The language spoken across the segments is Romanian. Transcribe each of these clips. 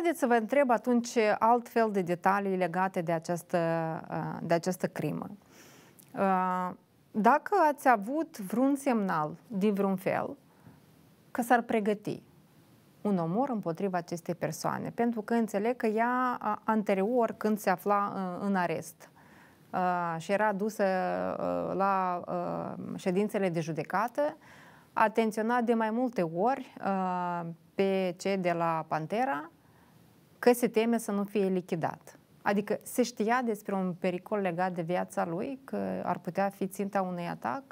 Haideți să vă întreb atunci alt fel de detalii legate de această, uh, de această crimă. Uh, dacă ați avut vreun semnal din vreun fel că s-ar pregăti un omor împotriva acestei persoane, pentru că înțeleg că ea anterior când se afla uh, în arest și era dusă la ședințele de judecată, atenționat de mai multe ori pe cei de la Pantera că se teme să nu fie lichidat. Adică se știa despre un pericol legat de viața lui, că ar putea fi ținta unui atac?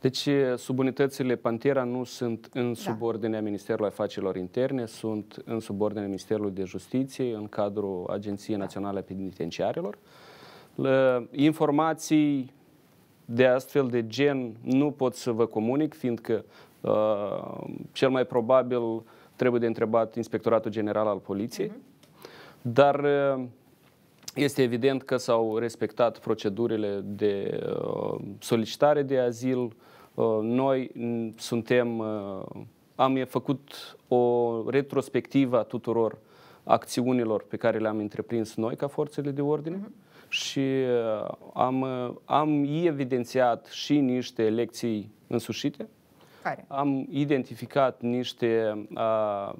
Deci subunitățile Pantera nu sunt în da. subordinea da. Ministerului Afacerilor Interne, sunt în subordinea Ministerului de Justiție, în cadrul Agenției da. Naționale a Penitenciarilor. Informații de astfel de gen nu pot să vă comunic, fiindcă uh, cel mai probabil trebuie de întrebat Inspectoratul General al Poliției. Uh-huh dar uh, este evident că s-au respectat procedurile de uh, solicitare de azil. Uh, noi suntem, am făcut o retrospectivă a tuturor acțiunilor pe care le-am întreprins noi ca forțele de ordine mhm. și am, am evidențiat și niște lecții însușite. Care? Am identificat niște a,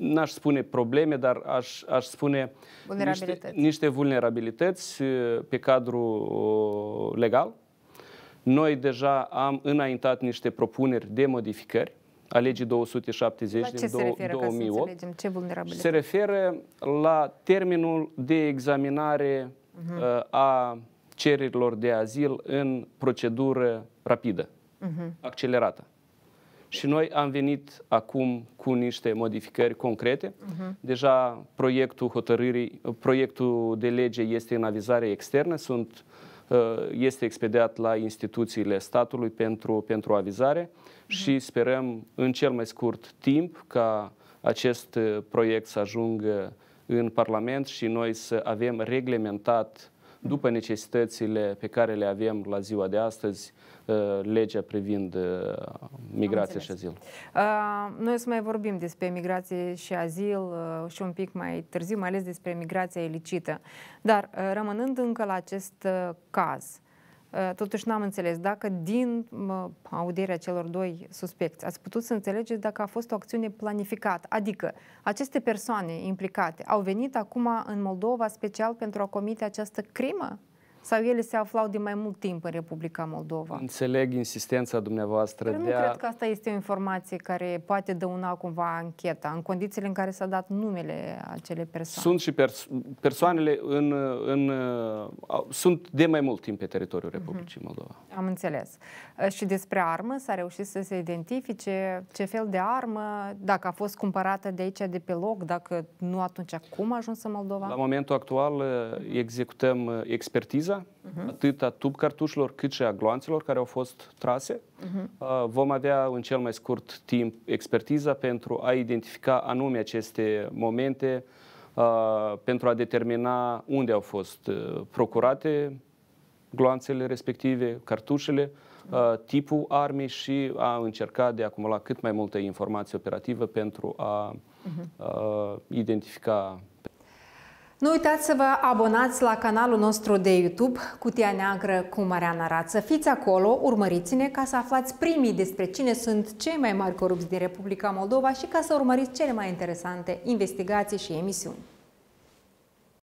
n-aș spune probleme, dar aș, aș spune vulnerabilități. Niște, niște vulnerabilități uh, pe cadrul uh, legal. Noi deja am înaintat niște propuneri de modificări a legii 270 la din se referă, ce se referă la terminul de examinare uh-huh. a cererilor de azil în procedură rapidă, uh-huh. accelerată. Și noi am venit acum cu niște modificări concrete. Uh-huh. Deja proiectul hotărârii, proiectul de lege este în avizare externă, sunt, uh, este expediat la instituțiile statului pentru, pentru avizare uh-huh. și sperăm în cel mai scurt timp ca acest uh, proiect să ajungă în Parlament și noi să avem reglementat după necesitățile pe care le avem la ziua de astăzi, uh, legea privind uh, migrația și azil. Uh, noi o să mai vorbim despre migrație și azil și un pic mai târziu, mai ales despre migrația ilicită. Dar rămânând încă la acest caz, Ă, totuși n-am înțeles dacă din audierea celor doi suspecți ați putut să înțelegeți dacă a fost o acțiune planificată, adică aceste persoane implicate au venit acum în Moldova special pentru a comite această crimă? sau ele se aflau de mai mult timp în Republica Moldova? Înțeleg insistența dumneavoastră Dar de nu a... cred că asta este o informație care poate dăuna cumva ancheta, în condițiile în care s-a dat numele acele persoane. Sunt și perso- persoanele în, în, uh, sunt de mai mult timp pe teritoriul mhm. Republicii Moldova. Am înțeles. Uh, și despre armă s-a reușit să se identifice ce fel de armă, dacă a fost cumpărată de aici, de pe loc, dacă nu atunci, cum a ajuns în Moldova? La momentul actual uh, mhm. executăm expertiza uh-huh. atât a tub cartușilor cât și a gloanțelor care au fost trase. Uh-huh. Uh, vom avea în cel mai scurt timp expertiza pentru a identifica anume aceste momente, uh, pentru a determina unde au fost uh, procurate gloanțele respective, cartușele, tipul armei și a încerca de a acumula cât mai multă informație operativă pentru a uh-huh. identifica nu uitați să vă abonați la canalul nostru de YouTube, Cutia Neagră cu Mariana Rață. Fiți acolo, urmăriți-ne ca să aflați primii despre cine sunt cei mai mari corupți din Republica Moldova și ca să urmăriți cele mai interesante investigații și emisiuni.